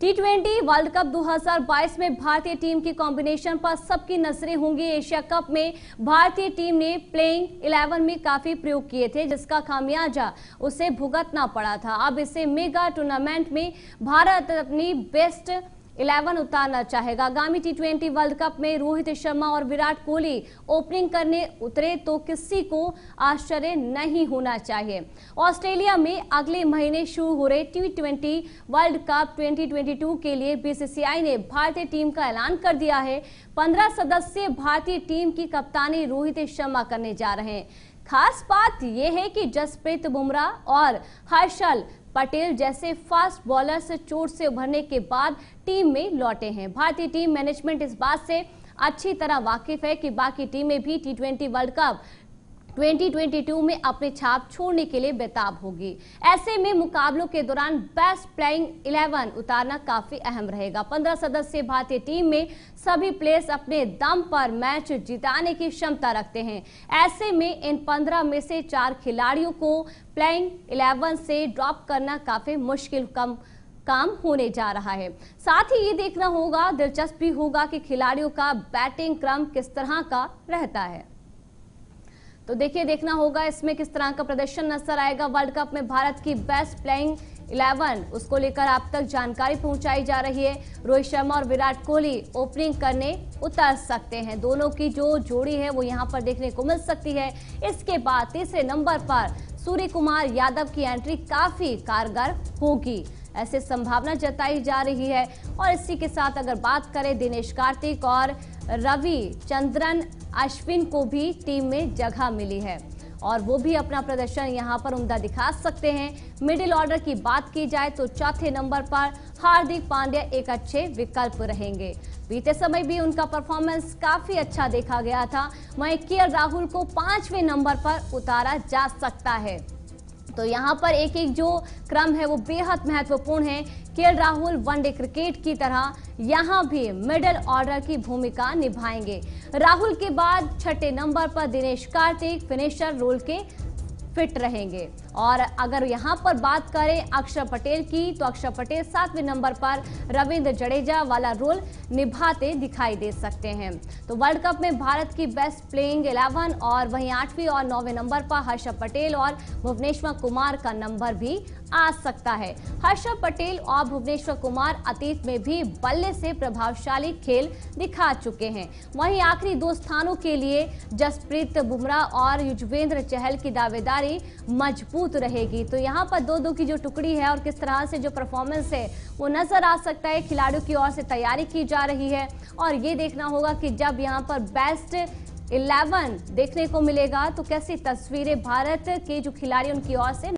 T twenty world cup 2022 में भारतीय team की कॉम्बिनेशन पर सबकी नजरें होंगी एशिया कप में भारतीय टीम ने प्लेइंग 11 में काफी प्रयोग किए थे जिसका खामियाजा उसे भुगतना पड़ा था अब इसे मेगा टूर्नामेंट में भारत अपनी बेस्ट इलेवन उतारना चाहेगा आगामी टी ट्वेंटी वर्ल्ड कप में रोहित शर्मा और विराट कोहली ओपनिंग करने उतरे तो किसी को आश्चर्य नहीं होना चाहिए ऑस्ट्रेलिया में अगले महीने शुरू हो रहे टी ट्वेंटी वर्ल्ड कप 2022 के लिए बीसीसीआई ने भारतीय टीम का ऐलान कर दिया है पंद्रह सदस्य भारतीय टीम की कप्तानी रोहित शर्मा करने जा रहे हैं खास बात यह है कि जसप्रीत बुमराह और हर्षल पटेल जैसे फास्ट बॉलर्स चोट से उभरने के बाद टीम में लौटे हैं भारतीय टीम मैनेजमेंट इस बात से अच्छी तरह वाकिफ है कि बाकी टीमें भी टी ट्वेंटी वर्ल्ड कप 2022 में अपने छाप छोड़ने के लिए बेताब होगी ऐसे में मुकाबलों के दौरान बेस्ट प्लेइंग 11 उतारना काफी अहम रहेगा 15 सदस्य भारतीय टीम में सभी प्लेयर्स अपने दम पर मैच जिताने की क्षमता रखते हैं ऐसे में इन 15 में से चार खिलाड़ियों को प्लेइंग 11 से ड्रॉप करना काफी मुश्किल कम काम होने जा रहा है साथ ही ये देखना होगा दिलचस्प भी होगा कि खिलाड़ियों का बैटिंग क्रम किस तरह का रहता है तो देखिए देखना होगा इसमें किस तरह का प्रदर्शन नजर आएगा वर्ल्ड कप में भारत की बेस्ट प्लेइंग इलेवन उसको लेकर आप तक जानकारी पहुंचाई जा रही है रोहित शर्मा और विराट कोहली ओपनिंग करने उतर सकते हैं दोनों की जो जोड़ी है वो यहाँ पर देखने को मिल सकती है इसके बाद तीसरे नंबर पर सूर्य कुमार यादव की एंट्री काफी कारगर होगी ऐसे संभावना जताई जा रही है और इसी के साथ अगर बात करें दिनेश कार्तिक और रवि चंद्रन अश्विन को भी टीम में जगह मिली है और वो भी अपना प्रदर्शन यहां पर उमदा दिखा सकते हैं मिडिल ऑर्डर की बात की जाए तो चौथे नंबर पर हार्दिक पांड्या एक अच्छे विकल्प रहेंगे बीते समय भी उनका परफॉर्मेंस काफी अच्छा देखा गया था वहीं के राहुल को पांचवें नंबर पर उतारा जा सकता है तो यहाँ पर एक एक जो क्रम है वो बेहद महत्वपूर्ण है के राहुल वनडे क्रिकेट की तरह यहाँ भी मिडल ऑर्डर की भूमिका निभाएंगे राहुल के बाद छठे नंबर पर दिनेश कार्तिक फिनिशर रोल के फिट रहेंगे और अगर यहाँ पर बात करें अक्षर पटेल की तो अक्षर पटेल सातवें नंबर पर रविंद्र जडेजा वाला रोल निभाते दिखाई दे सकते हैं तो वर्ल्ड कप में भारत की बेस्ट प्लेइंग इलेवन और वहीं आठवीं और नौवें नंबर पर हर्षभ पटेल और भुवनेश्वर कुमार का नंबर भी आ सकता है हर्ष पटेल और भुवनेश्वर कुमार अतीत में भी बल्ले से प्रभावशाली खेल दिखा चुके हैं वहीं आखिरी दो स्थानों के लिए जसप्रीत बुमराह और युजवेंद्र चहल की दावेदारी मजबूत मजबूत रहेगी तो यहाँ पर दो दो की जो टुकड़ी है और किस तरह से जो परफॉर्मेंस है वो नजर आ सकता है खिलाड़ियों की ओर से तैयारी की जा रही है और ये देखना होगा कि जब यहाँ पर बेस्ट इलेवन देखने को मिलेगा तो कैसी तस्वीरें भारत के जो खिलाड़ी उनकी ओर से